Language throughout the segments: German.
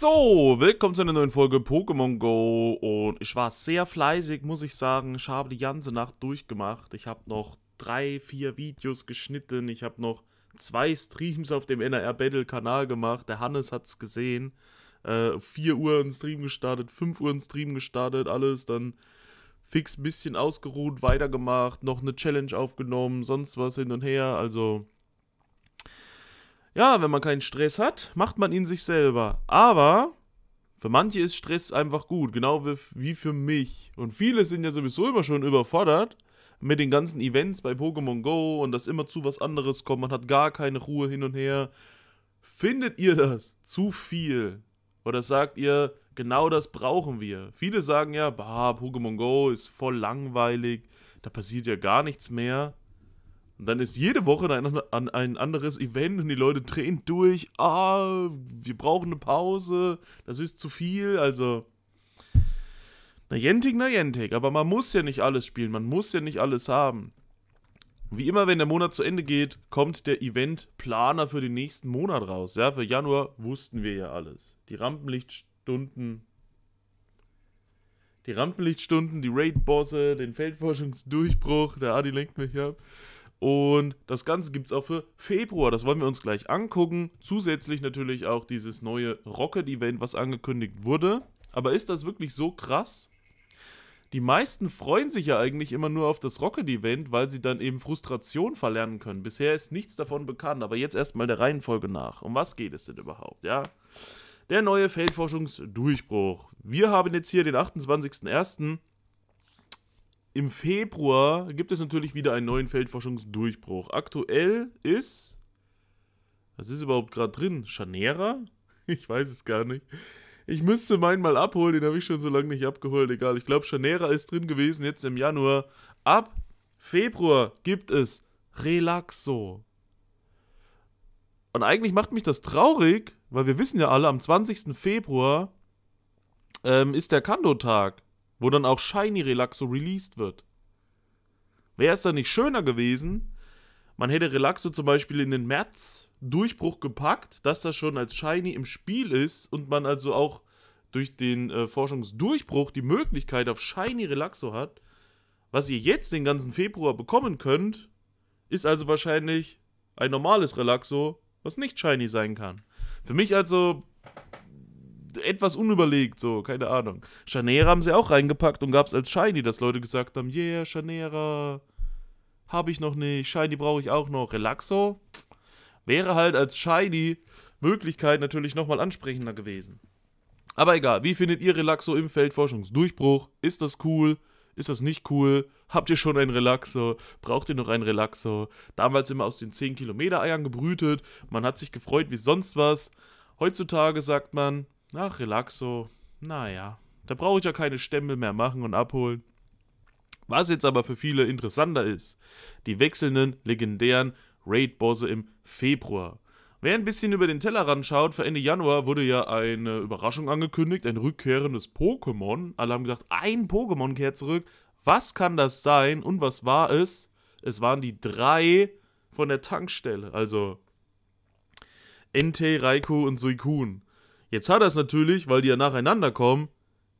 So, willkommen zu einer neuen Folge Pokémon Go und ich war sehr fleißig, muss ich sagen. Ich habe die ganze Nacht durchgemacht. Ich habe noch drei, vier Videos geschnitten. Ich habe noch zwei Streams auf dem NRR Battle Kanal gemacht. Der Hannes hat es gesehen. Äh, 4 Uhr ein Stream gestartet, 5 Uhr ein Stream gestartet, alles. Dann fix ein bisschen ausgeruht, weitergemacht, noch eine Challenge aufgenommen, sonst was hin und her. Also ja, wenn man keinen Stress hat, macht man ihn sich selber. Aber für manche ist Stress einfach gut, genau wie für mich. Und viele sind ja sowieso immer schon überfordert mit den ganzen Events bei Pokémon Go und dass immer zu was anderes kommt. Man hat gar keine Ruhe hin und her. Findet ihr das zu viel? Oder sagt ihr, genau das brauchen wir? Viele sagen ja, bah, Pokémon Go ist voll langweilig, da passiert ja gar nichts mehr. Und dann ist jede Woche ein, ein, ein anderes Event und die Leute drehen durch. Ah, wir brauchen eine Pause, das ist zu viel. Also, na Jentik, na Jentik. Aber man muss ja nicht alles spielen, man muss ja nicht alles haben. Wie immer, wenn der Monat zu Ende geht, kommt der Eventplaner für den nächsten Monat raus. Ja, für Januar wussten wir ja alles. Die Rampenlichtstunden, die Rampenlichtstunden, die Raid-Bosse, den Feldforschungsdurchbruch, der Adi lenkt mich ab. Und das Ganze gibt es auch für Februar. Das wollen wir uns gleich angucken. Zusätzlich natürlich auch dieses neue Rocket-Event, was angekündigt wurde. Aber ist das wirklich so krass? Die meisten freuen sich ja eigentlich immer nur auf das Rocket-Event, weil sie dann eben Frustration verlernen können. Bisher ist nichts davon bekannt, aber jetzt erstmal der Reihenfolge nach. Um was geht es denn überhaupt, ja? Der neue Feldforschungsdurchbruch. Wir haben jetzt hier den 28.01. Im Februar gibt es natürlich wieder einen neuen Feldforschungsdurchbruch. Aktuell ist. Was ist überhaupt gerade drin? Schanera? Ich weiß es gar nicht. Ich müsste meinen mal abholen, den habe ich schon so lange nicht abgeholt, egal. Ich glaube, Schanera ist drin gewesen jetzt im Januar. Ab Februar gibt es Relaxo. Und eigentlich macht mich das traurig, weil wir wissen ja alle, am 20. Februar ähm, ist der Kando-Tag wo dann auch Shiny Relaxo released wird. Wäre es dann nicht schöner gewesen, man hätte Relaxo zum Beispiel in den März Durchbruch gepackt, dass das schon als Shiny im Spiel ist und man also auch durch den äh, Forschungsdurchbruch die Möglichkeit auf Shiny Relaxo hat. Was ihr jetzt den ganzen Februar bekommen könnt, ist also wahrscheinlich ein normales Relaxo, was nicht Shiny sein kann. Für mich also etwas unüberlegt, so, keine Ahnung. Chanera haben sie auch reingepackt und gab es als Shiny, dass Leute gesagt haben, yeah, Chanera, habe ich noch nicht, Shiny brauche ich auch noch. Relaxo wäre halt als Shiny Möglichkeit natürlich nochmal ansprechender gewesen. Aber egal, wie findet ihr Relaxo im Feldforschungsdurchbruch? Ist das cool? Ist das nicht cool? Habt ihr schon einen Relaxo? Braucht ihr noch einen Relaxo? Damals immer aus den 10 Kilometer Eiern gebrütet. Man hat sich gefreut wie sonst was. Heutzutage sagt man, Ach, Relaxo. Naja, da brauche ich ja keine Stempel mehr machen und abholen. Was jetzt aber für viele interessanter ist, die wechselnden legendären Raid-Bosse im Februar. Wer ein bisschen über den Tellerrand schaut, für Ende Januar wurde ja eine Überraschung angekündigt, ein rückkehrendes Pokémon. Alle haben gedacht, ein Pokémon kehrt zurück. Was kann das sein und was war es? Es waren die drei von der Tankstelle, also Entei, Raikou und Suikun. Jetzt hat er es natürlich, weil die ja nacheinander kommen,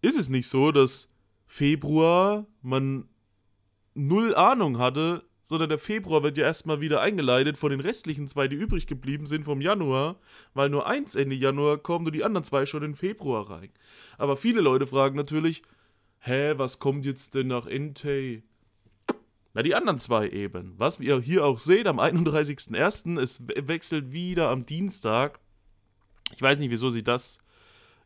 ist es nicht so, dass Februar man null Ahnung hatte, sondern der Februar wird ja erstmal wieder eingeleitet von den restlichen zwei, die übrig geblieben sind vom Januar, weil nur eins Ende Januar kommt und die anderen zwei schon in Februar rein. Aber viele Leute fragen natürlich, hä, was kommt jetzt denn nach Entei? Na, die anderen zwei eben. Was ihr hier auch seht, am 31.01. es wechselt wieder am Dienstag ich weiß nicht, wieso sie das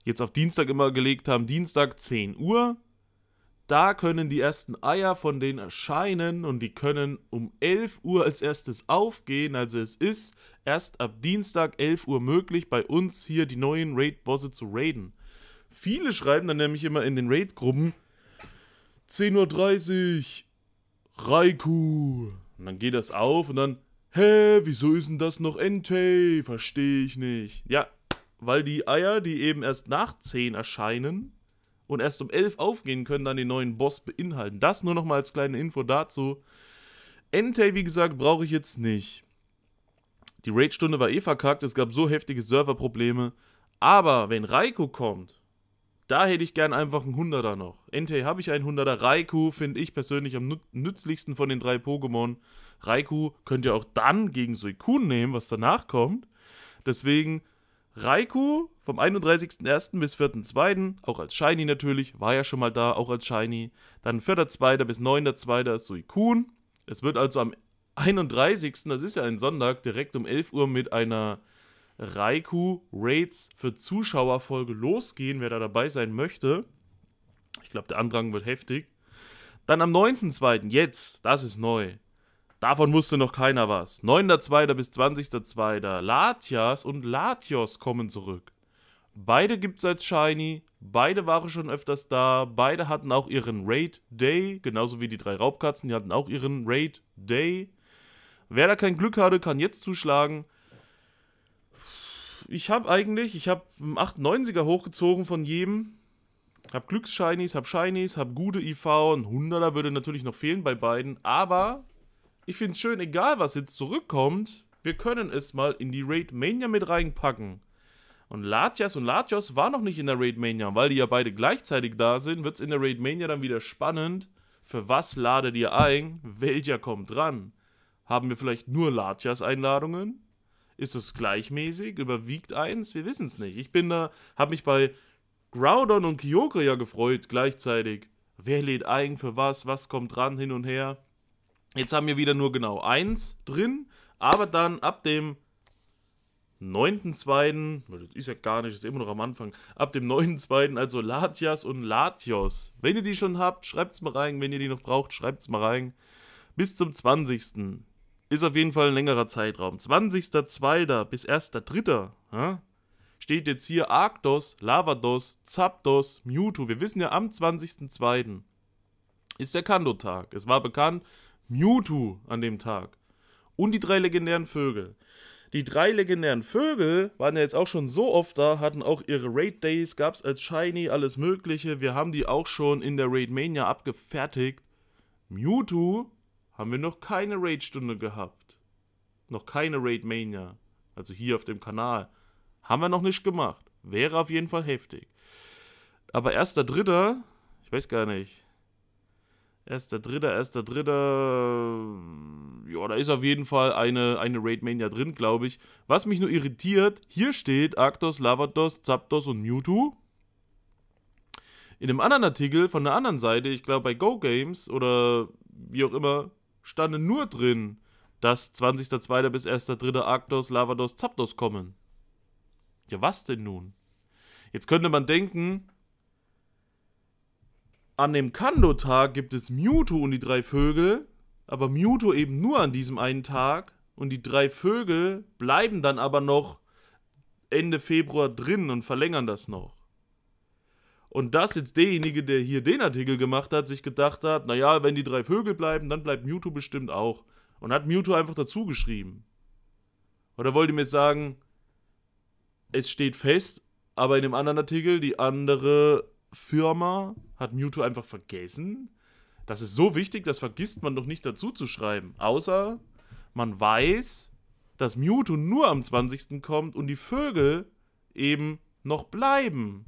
jetzt auf Dienstag immer gelegt haben. Dienstag 10 Uhr. Da können die ersten Eier von denen erscheinen und die können um 11 Uhr als erstes aufgehen. Also es ist erst ab Dienstag 11 Uhr möglich, bei uns hier die neuen Raid-Bosse zu raiden. Viele schreiben dann nämlich immer in den Raid-Gruppen 10.30 Uhr, Raiku. Und dann geht das auf und dann, hä, wieso ist denn das noch Entei? Verstehe ich nicht. Ja, weil die Eier, die eben erst nach 10 erscheinen und erst um 11 aufgehen können, dann den neuen Boss beinhalten. Das nur noch mal als kleine Info dazu. Entei, wie gesagt, brauche ich jetzt nicht. Die Raid-Stunde war eh verkackt, es gab so heftige Serverprobleme. Aber wenn Raikou kommt, da hätte ich gern einfach einen Hunderter noch. Entei habe ich einen Hunderter. er Raikou finde ich persönlich am nützlichsten von den drei Pokémon. Raikou könnt ihr auch dann gegen Suikun nehmen, was danach kommt. Deswegen Raikou vom 31.01. bis 4.02., auch als Shiny natürlich, war ja schon mal da, auch als Shiny. Dann 4.02. bis 9.02. ist Suikun. Es wird also am 31., das ist ja ein Sonntag, direkt um 11 Uhr mit einer Raikou Raids für Zuschauerfolge losgehen, wer da dabei sein möchte. Ich glaube, der Andrang wird heftig. Dann am 9.02., jetzt, das ist neu, Davon wusste noch keiner was. 9.2. bis 20.2. Latias und Latios kommen zurück. Beide gibt's als Shiny, beide waren schon öfters da, beide hatten auch ihren Raid Day, genauso wie die drei Raubkatzen, die hatten auch ihren Raid Day. Wer da kein Glück hatte, kann jetzt zuschlagen. Ich habe eigentlich, ich habe einen 98er hochgezogen von jedem. Hab Glücks-Shinies, hab Shinies, hab gute IV, ein 100er würde natürlich noch fehlen bei beiden, aber ich finde es schön, egal was jetzt zurückkommt, wir können es mal in die Raid Mania mit reinpacken. Und Latias und Latios war noch nicht in der Raid Mania, weil die ja beide gleichzeitig da sind, wird es in der Raid Mania dann wieder spannend. Für was ladet ihr ein? Welcher kommt dran? Haben wir vielleicht nur Latias Einladungen? Ist es gleichmäßig? Überwiegt eins? Wir wissen es nicht. Ich bin da, habe mich bei Groudon und Kyogre ja gefreut gleichzeitig. Wer lädt ein für was? Was kommt dran hin und her? Jetzt haben wir wieder nur genau eins drin, aber dann ab dem 9.2., das ist ja gar nicht, ist immer noch am Anfang, ab dem 9.2., also Latias und Latios. Wenn ihr die schon habt, schreibt es mal rein. Wenn ihr die noch braucht, schreibt es mal rein. Bis zum 20. Ist auf jeden Fall ein längerer Zeitraum. 20.2. bis 1.3. Ja? Steht jetzt hier Arktos, Lavados, Zapdos, Mewtwo. Wir wissen ja, am 20.2. ist der Kandotag. Es war bekannt, Mewtwo an dem Tag. Und die drei legendären Vögel. Die drei legendären Vögel waren ja jetzt auch schon so oft da, hatten auch ihre Raid Days, gab es als Shiny, alles Mögliche. Wir haben die auch schon in der Raid Mania abgefertigt. Mewtwo haben wir noch keine Raid-Stunde gehabt. Noch keine Raid Mania. Also hier auf dem Kanal. Haben wir noch nicht gemacht. Wäre auf jeden Fall heftig. Aber erster Dritter, ich weiß gar nicht. Erster Dritter, erster Dritter. Ja, da ist auf jeden Fall eine, eine Raid Mania drin, glaube ich. Was mich nur irritiert, hier steht Arctos, Lavados, Zapdos und Mewtwo. In einem anderen Artikel von der anderen Seite, ich glaube bei Go Games oder wie auch immer, stande nur drin, dass 20.02. bis 1.03. Arctos, Lavados, Zapdos kommen. Ja, was denn nun? Jetzt könnte man denken, an dem Kando-Tag gibt es Mewtwo und die drei Vögel, aber Mewtwo eben nur an diesem einen Tag und die drei Vögel bleiben dann aber noch Ende Februar drin und verlängern das noch. Und dass jetzt derjenige, der hier den Artikel gemacht hat, sich gedacht hat, naja, wenn die drei Vögel bleiben, dann bleibt Mewtwo bestimmt auch. Und hat Mewtwo einfach dazu geschrieben. Oder wollte mir sagen, es steht fest, aber in dem anderen Artikel, die andere Firma hat Mewtwo einfach vergessen? Das ist so wichtig, das vergisst man doch nicht dazu zu schreiben. Außer man weiß, dass Mewtwo nur am 20. kommt und die Vögel eben noch bleiben.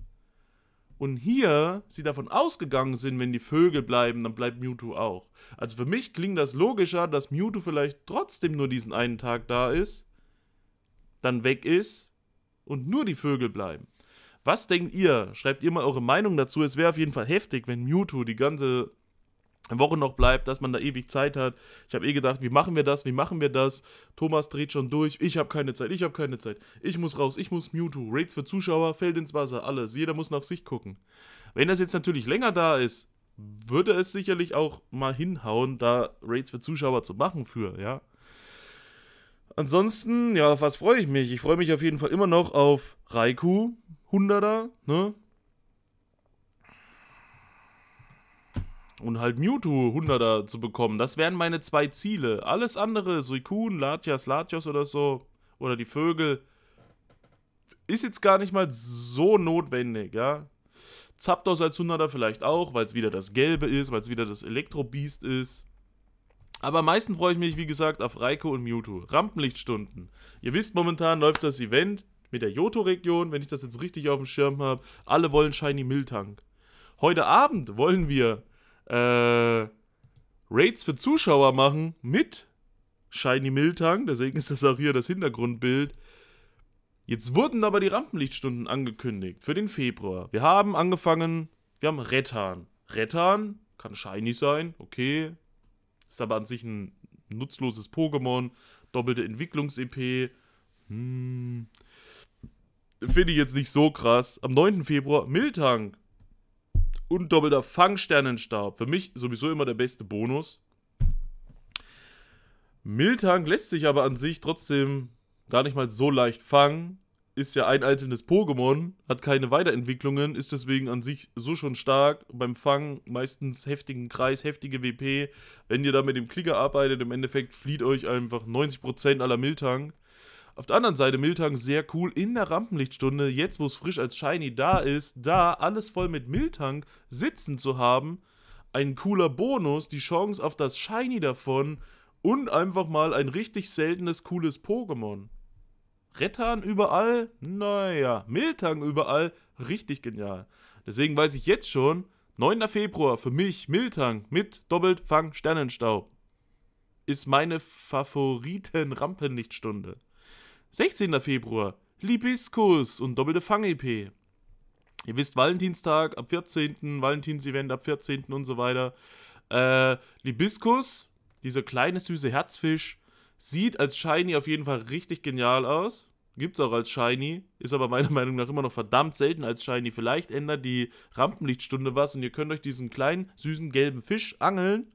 Und hier sie davon ausgegangen sind, wenn die Vögel bleiben, dann bleibt Mewtwo auch. Also für mich klingt das logischer, dass Mewtwo vielleicht trotzdem nur diesen einen Tag da ist, dann weg ist und nur die Vögel bleiben. Was denkt ihr? Schreibt ihr mal eure Meinung dazu. Es wäre auf jeden Fall heftig, wenn Mewtwo die ganze Woche noch bleibt, dass man da ewig Zeit hat. Ich habe eh gedacht, wie machen wir das, wie machen wir das? Thomas dreht schon durch, ich habe keine Zeit, ich habe keine Zeit, ich muss raus, ich muss Mewtwo, Rates für Zuschauer, fällt ins Wasser, alles, jeder muss nach sich gucken. Wenn das jetzt natürlich länger da ist, würde es sicherlich auch mal hinhauen, da Rates für Zuschauer zu machen für, ja. Ansonsten, ja, auf was freue ich mich? Ich freue mich auf jeden Fall immer noch auf Raikou, 100er, ne? Und halt Mewtwo 100er zu bekommen. Das wären meine zwei Ziele. Alles andere, Suikun, Latias, Latios oder so, oder die Vögel, ist jetzt gar nicht mal so notwendig, ja? Zapdos als 100er vielleicht auch, weil es wieder das Gelbe ist, weil es wieder das Elektrobeast ist. Aber am meisten freue ich mich, wie gesagt, auf Raiko und Mewtwo. Rampenlichtstunden. Ihr wisst, momentan läuft das Event mit der joto region wenn ich das jetzt richtig auf dem Schirm habe. Alle wollen Shiny Miltank. Heute Abend wollen wir äh, Raids für Zuschauer machen mit Shiny Miltank. Deswegen ist das auch hier das Hintergrundbild. Jetzt wurden aber die Rampenlichtstunden angekündigt für den Februar. Wir haben angefangen, wir haben Rettan. Rettan kann shiny sein, okay. Ist aber an sich ein nutzloses Pokémon. Doppelte Entwicklungs-EP. Hm finde ich jetzt nicht so krass. Am 9. Februar Miltank. Und doppelter Fangsternenstab. Für mich sowieso immer der beste Bonus. Miltank lässt sich aber an sich trotzdem gar nicht mal so leicht fangen. Ist ja ein einzelnes Pokémon, hat keine Weiterentwicklungen, ist deswegen an sich so schon stark. Beim Fangen meistens heftigen Kreis, heftige WP. Wenn ihr da mit dem Klicker arbeitet, im Endeffekt flieht euch einfach 90% aller Miltank. Auf der anderen Seite Miltank sehr cool in der Rampenlichtstunde, jetzt wo es frisch als Shiny da ist, da alles voll mit Miltank sitzen zu haben, ein cooler Bonus, die Chance auf das Shiny davon und einfach mal ein richtig seltenes, cooles Pokémon. Rettan überall? Naja, Miltank überall? Richtig genial. Deswegen weiß ich jetzt schon, 9. Februar für mich Miltank mit Doppeltfang Sternenstaub ist meine Favoriten-Rampenlichtstunde. 16. Februar, Libiskus und doppelte Fang-EP. Ihr wisst, Valentinstag ab 14., Valentins-Event ab 14. und so weiter. Äh, Libiskus, dieser kleine süße Herzfisch, sieht als Shiny auf jeden Fall richtig genial aus. Gibt's auch als Shiny, ist aber meiner Meinung nach immer noch verdammt selten als Shiny. Vielleicht ändert die Rampenlichtstunde was und ihr könnt euch diesen kleinen, süßen, gelben Fisch angeln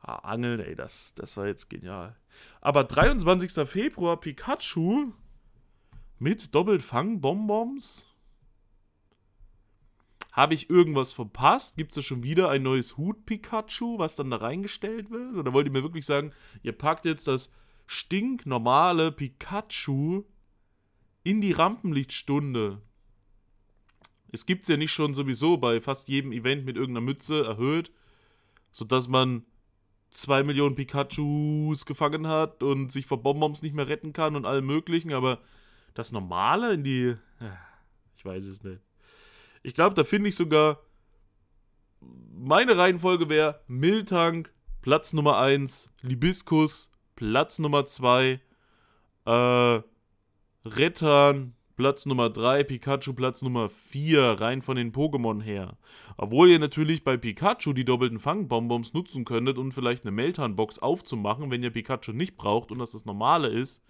Ah, Angeln, ey, das, das war jetzt genial. Aber 23. Februar Pikachu mit Doppelfang-Bonbons. Habe ich irgendwas verpasst? Gibt es da schon wieder ein neues Hut-Pikachu, was dann da reingestellt wird? Oder wollt ihr mir wirklich sagen, ihr packt jetzt das stinknormale Pikachu in die Rampenlichtstunde? Es gibt es ja nicht schon sowieso bei fast jedem Event mit irgendeiner Mütze erhöht, sodass man zwei Millionen Pikachus gefangen hat und sich vor Bonbons nicht mehr retten kann und allem möglichen, aber das Normale in die. Ich weiß es nicht. Ich glaube, da finde ich sogar. Meine Reihenfolge wäre Miltank, Platz Nummer 1, Libiskus, Platz Nummer 2, äh, Rettern, Platz Nummer 3, Pikachu Platz Nummer 4, rein von den Pokémon her. Obwohl ihr natürlich bei Pikachu die doppelten Fangbonbons nutzen könntet, um vielleicht eine Meltan-Box aufzumachen, wenn ihr Pikachu nicht braucht und das das Normale ist.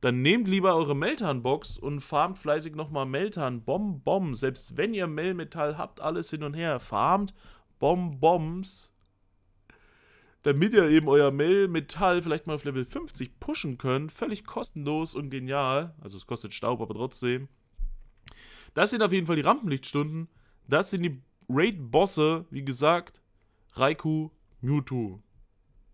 Dann nehmt lieber eure Meltan-Box und farmt fleißig nochmal Meltan, Bomb, Bomb. Selbst wenn ihr Melmetall habt, alles hin und her, farmt Bomb, Bombs damit ihr eben euer Mel Metall vielleicht mal auf Level 50 pushen könnt. Völlig kostenlos und genial. Also es kostet Staub, aber trotzdem. Das sind auf jeden Fall die Rampenlichtstunden. Das sind die Raid-Bosse, wie gesagt. Raikou, Mewtwo.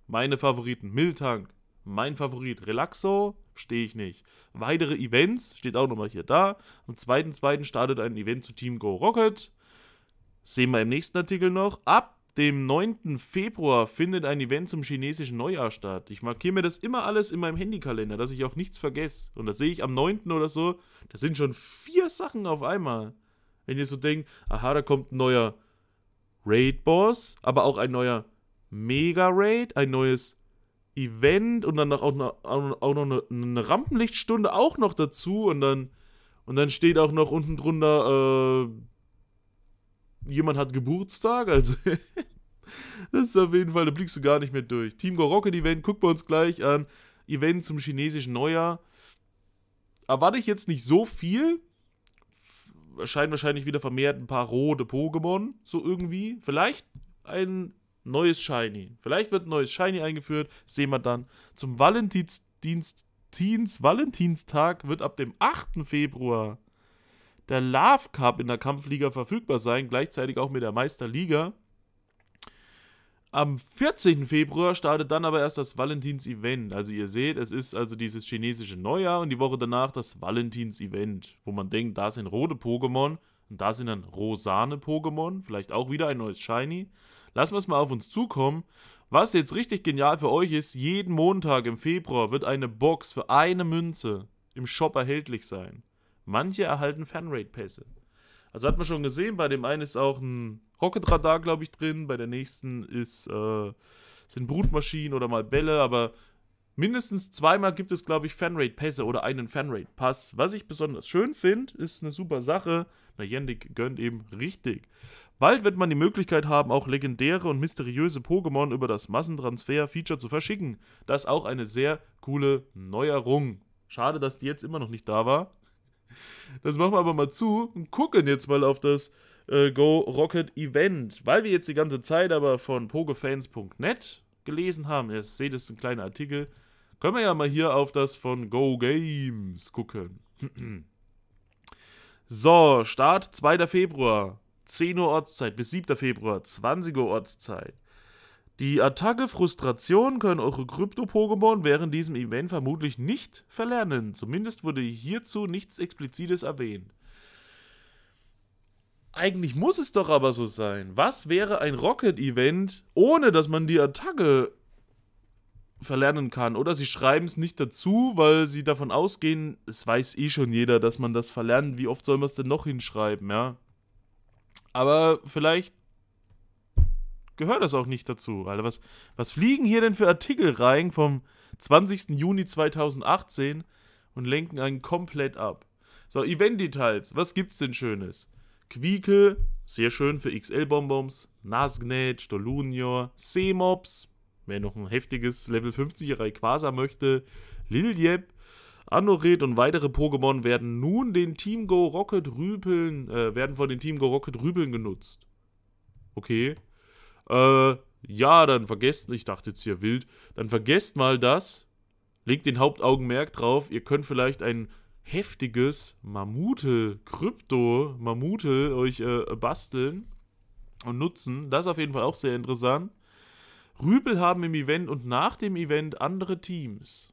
Meine Favoriten. Miltank, mein Favorit. Relaxo, stehe ich nicht. Weitere Events, steht auch nochmal hier da. Am 2.2. startet ein Event zu Team Go Rocket. Sehen wir im nächsten Artikel noch. Ab dem 9. Februar findet ein Event zum chinesischen Neujahr statt. Ich markiere mir das immer alles in meinem Handykalender, dass ich auch nichts vergesse. Und da sehe ich am 9. oder so. da sind schon vier Sachen auf einmal. Wenn ihr so denkt, aha, da kommt ein neuer Raid-Boss, aber auch ein neuer Mega-Raid, ein neues Event und dann auch, noch, auch noch eine, eine, Rampenlichtstunde auch noch dazu und dann, und dann steht auch noch unten drunter, äh, jemand hat Geburtstag, also das ist auf jeden Fall, da blickst du gar nicht mehr durch. Team Go Rocket Event, gucken wir uns gleich an. Event zum chinesischen Neujahr. Erwarte ich jetzt nicht so viel. Erscheinen wahrscheinlich wieder vermehrt ein paar rote Pokémon, so irgendwie. Vielleicht ein neues Shiny. Vielleicht wird ein neues Shiny eingeführt, sehen wir dann. Zum Valentinstag wird ab dem 8. Februar der Love Cup in der Kampfliga verfügbar sein, gleichzeitig auch mit der Meisterliga. Am 14. Februar startet dann aber erst das Valentins-Event. Also ihr seht, es ist also dieses chinesische Neujahr und die Woche danach das Valentins-Event, wo man denkt, da sind rote Pokémon und da sind dann rosane Pokémon, vielleicht auch wieder ein neues Shiny. Lassen wir es mal auf uns zukommen. Was jetzt richtig genial für euch ist, jeden Montag im Februar wird eine Box für eine Münze im Shop erhältlich sein. Manche erhalten Fanrate-Pässe. Also hat man schon gesehen, bei dem einen ist auch ein Rocket-Radar, glaube ich, drin, bei der nächsten ist, äh, sind Brutmaschinen oder mal Bälle, aber mindestens zweimal gibt es, glaube ich, Fanrate-Pässe oder einen Fanrate-Pass. Was ich besonders schön finde, ist eine super Sache. Na, Jendik gönnt eben richtig. Bald wird man die Möglichkeit haben, auch legendäre und mysteriöse Pokémon über das Massentransfer-Feature zu verschicken. Das ist auch eine sehr coole Neuerung. Schade, dass die jetzt immer noch nicht da war. Das machen wir aber mal zu und gucken jetzt mal auf das äh, Go Rocket Event. Weil wir jetzt die ganze Zeit aber von pogefans.net gelesen haben, ihr seht, es ist ein kleiner Artikel, können wir ja mal hier auf das von Go Games gucken. so, Start 2. Februar, 10 Uhr Ortszeit bis 7. Februar, 20 Uhr Ortszeit. Die Attacke Frustration können eure Krypto-Pokémon während diesem Event vermutlich nicht verlernen. Zumindest wurde hierzu nichts Explizites erwähnt. Eigentlich muss es doch aber so sein. Was wäre ein Rocket-Event, ohne dass man die Attacke verlernen kann? Oder sie schreiben es nicht dazu, weil sie davon ausgehen, es weiß eh schon jeder, dass man das verlernt. Wie oft soll man es denn noch hinschreiben, ja? Aber vielleicht gehört das auch nicht dazu. Alter, was, was fliegen hier denn für Artikel rein vom 20. Juni 2018 und lenken einen komplett ab? So, Event-Details. Was gibt's denn Schönes? Quieke, sehr schön für XL-Bonbons. Nasgnet, Stolunior, Seemops. Wer noch ein heftiges Level 50er Rayquaza möchte. Liljeb, Anoret und weitere Pokémon werden nun den Team Go Rocket Rüpeln, äh, werden von den Team Go Rocket Rüpeln genutzt. Okay, äh, ja, dann vergesst, ich dachte jetzt hier wild, dann vergesst mal das, legt den Hauptaugenmerk drauf, ihr könnt vielleicht ein heftiges Mammute, Krypto, Mammute euch äh, basteln und nutzen. Das ist auf jeden Fall auch sehr interessant. Rübel haben im Event und nach dem Event andere Teams.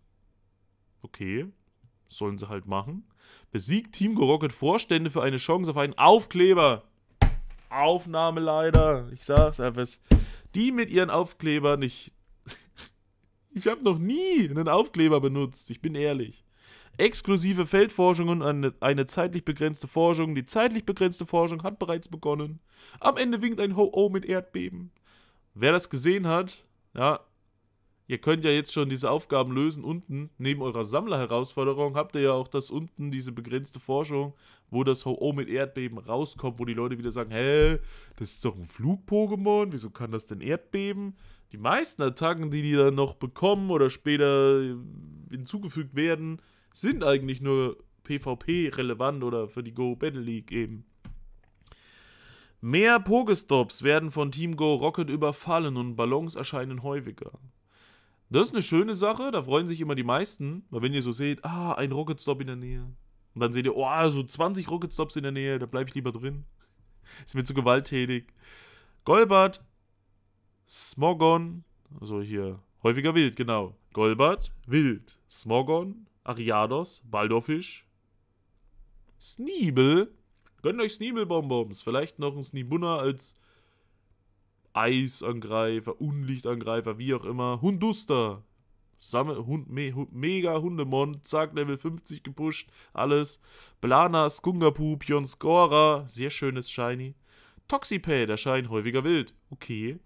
Okay, sollen sie halt machen. Besiegt Team Rocket Vorstände für eine Chance auf einen Aufkleber. Aufnahme leider. Ich sag's einfach. Die mit ihren Aufklebern, ich. ich habe noch nie einen Aufkleber benutzt, ich bin ehrlich. Exklusive Feldforschungen, und eine, eine, zeitlich begrenzte Forschung. Die zeitlich begrenzte Forschung hat bereits begonnen. Am Ende winkt ein Ho-Oh mit Erdbeben. Wer das gesehen hat, ja, Ihr könnt ja jetzt schon diese Aufgaben lösen. Unten, neben eurer Sammlerherausforderung, habt ihr ja auch das unten, diese begrenzte Forschung, wo das Ho-Oh mit Erdbeben rauskommt, wo die Leute wieder sagen, hä, das ist doch ein Flug-Pokémon, wieso kann das denn Erdbeben? Die meisten Attacken, die die dann noch bekommen oder später äh, hinzugefügt werden, sind eigentlich nur PvP-relevant oder für die Go Battle League eben. Mehr Pokestops werden von Team Go Rocket überfallen und Ballons erscheinen häufiger. Das ist eine schöne Sache, da freuen sich immer die meisten. Weil wenn ihr so seht, ah, ein Rocket Stop in der Nähe. Und dann seht ihr, oh, so 20 Rocket Stops in der Nähe, da bleibe ich lieber drin. Ist mir zu gewalttätig. Golbat, Smogon, also hier, häufiger wild, genau. Golbat, wild. Smogon, Ariados, Baldorfisch, Sneebel. Gönnt euch Sneebel-Bonbons. Vielleicht noch ein Sneebunner als Eisangreifer, Unlichtangreifer, wie auch immer. Hunduster. Sammel, Hund, Me, Hund, Mega Hundemond, Zack, Level 50 gepusht, alles. Blana, Skungapu, Pion, Pionscora, sehr schönes Shiny. Toxipay, der Schein häufiger wild. Okay.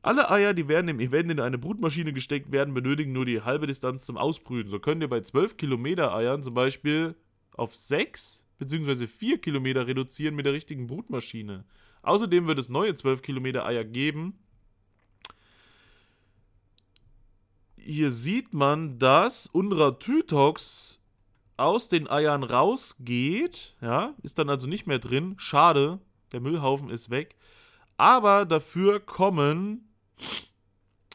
Alle Eier, die werden im Event in eine Brutmaschine gesteckt werden, benötigen nur die halbe Distanz zum Ausbrüten. So könnt ihr bei 12 Kilometer Eiern zum Beispiel auf 6 bzw. 4 Kilometer reduzieren mit der richtigen Brutmaschine. Außerdem wird es neue 12 Kilometer Eier geben. Hier sieht man, dass Unratytox aus den Eiern rausgeht. Ja, ist dann also nicht mehr drin. Schade, der Müllhaufen ist weg. Aber dafür kommen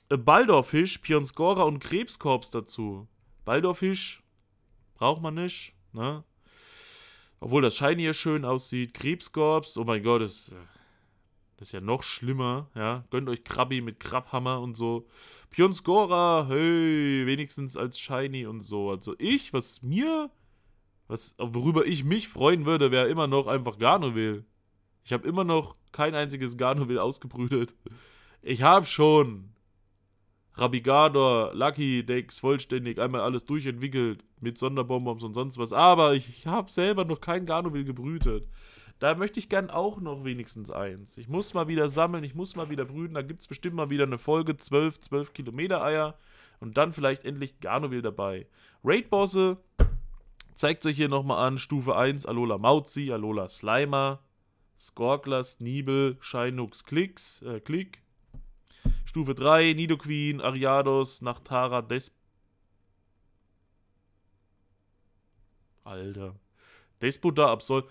Baldorfisch, Pionsgora und Krebskorps dazu. Baldorfisch braucht man nicht, ne? Obwohl das Shiny hier schön aussieht. Krebskorps, oh mein Gott, ist äh, das ist ja noch schlimmer, ja. Gönnt euch Krabbi mit Krabhammer und so. Pionskora, hey, wenigstens als Shiny und so. Also ich, was mir, was, worüber ich mich freuen würde, wäre immer noch einfach Garnovel. Ich habe immer noch kein einziges Garnovel ausgebrütet. Ich habe schon Rabigador, Lucky Decks vollständig einmal alles durchentwickelt mit Sonderbonbons und sonst was. Aber ich, ich habe selber noch kein Garnovel gebrütet. Da möchte ich gern auch noch wenigstens eins. Ich muss mal wieder sammeln, ich muss mal wieder brüten. Da gibt es bestimmt mal wieder eine Folge 12, 12 Kilometer Eier. Und dann vielleicht endlich Garnovil dabei. Raid-Bosse zeigt euch hier nochmal an. Stufe 1, Alola Mauzi, Alola Slimer, Skorklas, Nibel, Shinux, Klicks, äh, Klick. Stufe 3, Nidoqueen, Ariados, Nachtara, Des. Alter. Despota absol...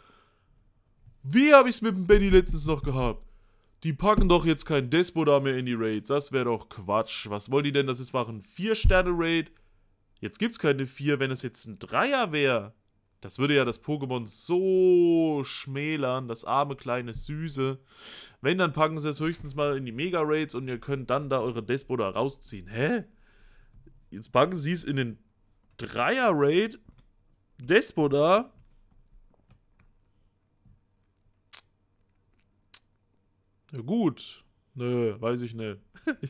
Wie habe ich es mit dem Benny letztens noch gehabt? Die packen doch jetzt kein Despo da mehr in die Raids. Das wäre doch Quatsch. Was wollen die denn? Das ist war ein 4-Sterne-Raid. Jetzt gibt es keine 4, wenn es jetzt ein Dreier wäre. Das würde ja das Pokémon so schmälern, das arme kleine Süße. Wenn, dann packen sie es höchstens mal in die Mega-Raids und ihr könnt dann da eure Despo da rausziehen. Hä? Jetzt packen sie es in den Dreier-Raid, Despo da Gut. Nö, weiß ich nicht.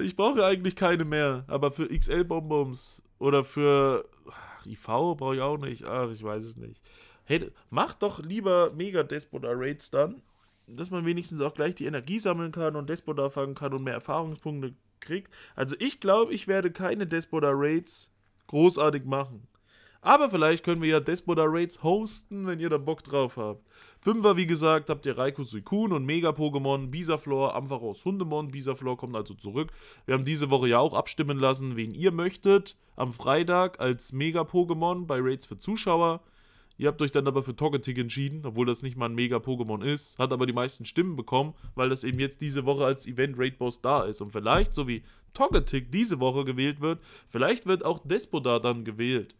ich brauche eigentlich keine mehr, aber für XL-Bonbons oder für ach, IV brauche ich auch nicht. Ach, ich weiß es nicht. Hey, mach doch lieber Mega Despotar Raids dann, dass man wenigstens auch gleich die Energie sammeln kann und Despotar fangen kann und mehr Erfahrungspunkte kriegt. Also ich glaube, ich werde keine Despotar Raids großartig machen. Aber vielleicht können wir ja Despoda Raids hosten, wenn ihr da Bock drauf habt. Fünfer, wie gesagt, habt ihr Raikou Suikun und Mega-Pokémon, Bisaflor, Ampharos Hundemon. Bisaflor kommt also zurück. Wir haben diese Woche ja auch abstimmen lassen, wen ihr möchtet. Am Freitag als Mega-Pokémon bei Raids für Zuschauer. Ihr habt euch dann aber für Togetic entschieden, obwohl das nicht mal ein Mega-Pokémon ist, hat aber die meisten Stimmen bekommen, weil das eben jetzt diese Woche als Event-Raid-Boss da ist. Und vielleicht, so wie Togetic diese Woche gewählt wird, vielleicht wird auch Despoda dann gewählt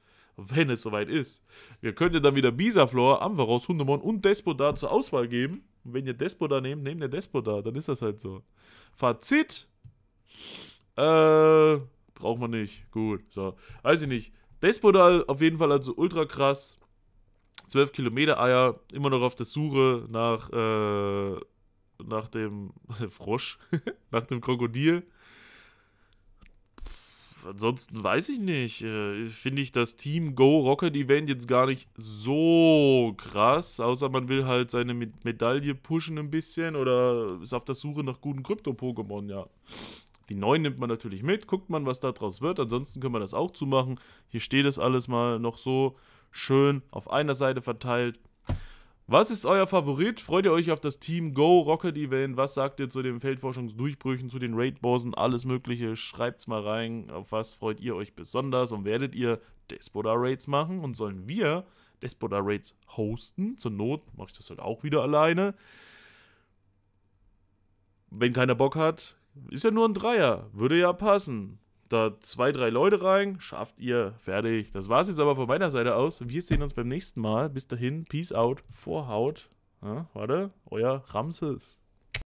wenn es soweit ist. Ihr könntet dann wieder Bisaflor, Ampharos, Hundemon und Despodar zur Auswahl geben. Und wenn ihr Despodar nehmt, nehmt ihr Despodar. Dann ist das halt so. Fazit. Äh, braucht man nicht. Gut, so. Weiß ich nicht. Despodar auf jeden Fall also ultra krass. 12 Kilometer Eier, immer noch auf der Suche nach, äh, nach dem Frosch, nach dem Krokodil ansonsten weiß ich nicht. Äh, Finde ich das Team Go Rocket Event jetzt gar nicht so krass, außer man will halt seine Medaille pushen ein bisschen oder ist auf der Suche nach guten Krypto-Pokémon, ja. Die neuen nimmt man natürlich mit, guckt man, was da draus wird. Ansonsten können wir das auch zumachen. Hier steht es alles mal noch so schön auf einer Seite verteilt. Was ist euer Favorit? Freut ihr euch auf das Team Go Rocket Event? Was sagt ihr zu den Feldforschungsdurchbrüchen, zu den Raid-Bossen, alles Mögliche? Schreibt's mal rein. Auf was freut ihr euch besonders? Und werdet ihr Despoda raids machen? Und sollen wir Despoda raids hosten? Zur Not mache ich das halt auch wieder alleine. Wenn keiner Bock hat, ist ja nur ein Dreier. Würde ja passen da zwei, drei Leute rein, schafft ihr, fertig. Das war es jetzt aber von meiner Seite aus. Wir sehen uns beim nächsten Mal. Bis dahin, Peace out, Vorhaut. Ja, warte, euer Ramses.